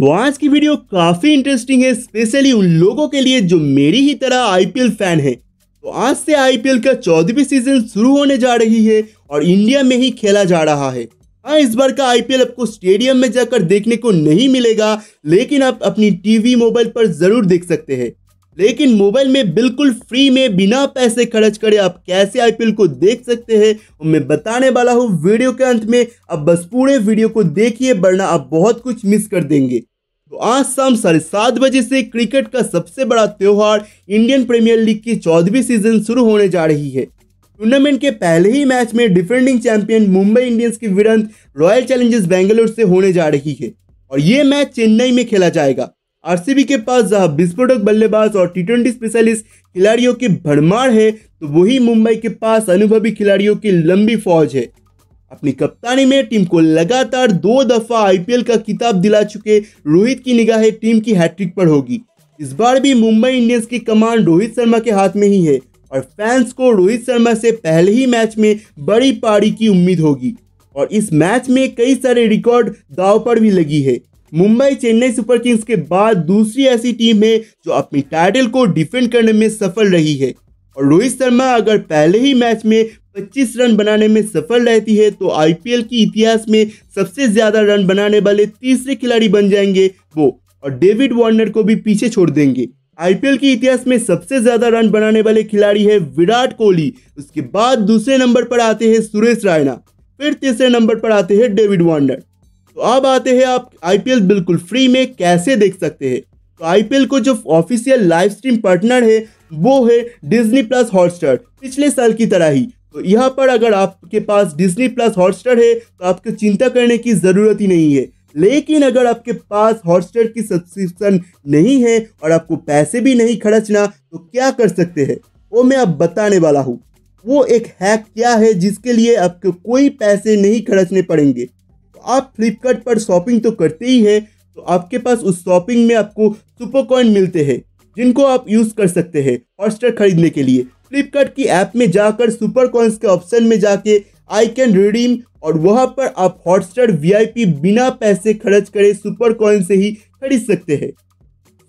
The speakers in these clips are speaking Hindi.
तो आज की वीडियो काफी इंटरेस्टिंग है स्पेशली उन लोगों के लिए जो मेरी ही तरह आईपीएल फैन है तो आज से आईपीएल का चौदहवीं सीजन शुरू होने जा रही है और इंडिया में ही खेला जा रहा है हाँ इस बार का आईपीएल आपको स्टेडियम में जाकर देखने को नहीं मिलेगा लेकिन आप अपनी टीवी मोबाइल पर जरूर देख सकते हैं लेकिन मोबाइल में बिल्कुल फ्री में बिना पैसे खर्च करे आप कैसे आईपीएल को देख सकते हैं और मैं बताने वाला हूँ वीडियो के अंत में आप बस पूरे वीडियो को देखिए वरना आप बहुत कुछ मिस कर देंगे तो आज शाम साढ़े सात बजे से क्रिकेट का सबसे बड़ा त्यौहार इंडियन प्रीमियर लीग की चौदहवीं सीजन शुरू होने जा रही है टूर्नामेंट के पहले ही मैच में डिफेंडिंग चैंपियन मुंबई इंडियंस की विरंत रॉयल चैलेंजर्स बेंगलोर से होने जा रही है और ये मैच चेन्नई में खेला जाएगा आरसीबी के पास जहां विस्फोटक बल्लेबाज और टी ट्वेंटी स्पेशलिस्ट खिलाड़ियों की भरमार है तो वही मुंबई के पास अनुभवी खिलाड़ियों की लंबी फौज है अपनी कप्तानी में टीम को लगातार दो दफा आईपीएल का किताब दिला चुके रोहित की निगाहें टीम की हैट्रिक पर होगी इस बार भी मुंबई इंडियंस की कमान रोहित शर्मा के हाथ में ही है और फैंस को रोहित शर्मा से पहले ही मैच में बड़ी पारी की उम्मीद होगी और इस मैच में कई सारे रिकॉर्ड दाव पर भी लगी है मुंबई चेन्नई सुपर किंग्स के बाद दूसरी ऐसी टीम है जो अपनी टाइटल को डिफेंड करने में सफल रही है और रोहित शर्मा अगर पहले ही मैच में 25 रन बनाने में सफल रहती है तो आईपीएल की इतिहास में सबसे ज्यादा रन बनाने वाले तीसरे खिलाड़ी बन जाएंगे वो और डेविड वार्नर को भी पीछे छोड़ देंगे आईपीएल के इतिहास में सबसे ज्यादा रन बनाने वाले खिलाड़ी है विराट कोहली उसके बाद दूसरे नंबर पर आते हैं सुरेश रायना फिर तीसरे नंबर पर आते हैं डेविड वार्नर तो अब आते हैं आप आईपीएल बिल्कुल फ्री में कैसे देख सकते हैं तो आईपीएल को जो ऑफिशियल लाइव स्ट्रीम पार्टनर है वो है डिज्नी प्लस हॉटस्टार पिछले साल की तरह ही तो यहाँ पर अगर आपके पास डिज्नी प्लस हॉटस्टार है तो आपको चिंता करने की ज़रूरत ही नहीं है लेकिन अगर आपके पास हॉटस्टार की सब्सक्रिप्शन नहीं है और आपको पैसे भी नहीं खर्चना तो क्या कर सकते हैं वो मैं अब बताने वाला हूँ वो एक हैक क्या है जिसके लिए आपको कोई पैसे नहीं खर्चने पड़ेंगे आप फ्लिपकार्ट पर शॉपिंग तो करते ही हैं तो आपके पास उस शॉपिंग में आपको सुपर कॉइन मिलते हैं जिनको आप यूज़ कर सकते हैं हॉटस्टार खरीदने के लिए फ्लिपकार्ट की ऐप में जाकर सुपर कॉइन्स के ऑप्शन में जाके आई कैन रिडीम और वहाँ पर आप हॉटस्टार वी बिना पैसे खर्च करे सुपर कॉइन से ही खरीद सकते हैं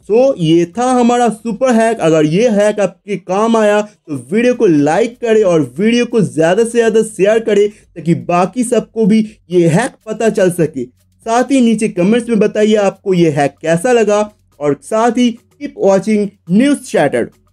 सो so, ये था हमारा सुपर हैक अगर ये हैक आपके काम आया तो वीडियो को लाइक करें और वीडियो को ज़्यादा से ज़्यादा शेयर करें ताकि बाकी सबको भी ये हैक पता चल सके साथ ही नीचे कमेंट्स में बताइए आपको ये हैक कैसा लगा और साथ ही कीप वॉचिंग न्यूज़ चैटर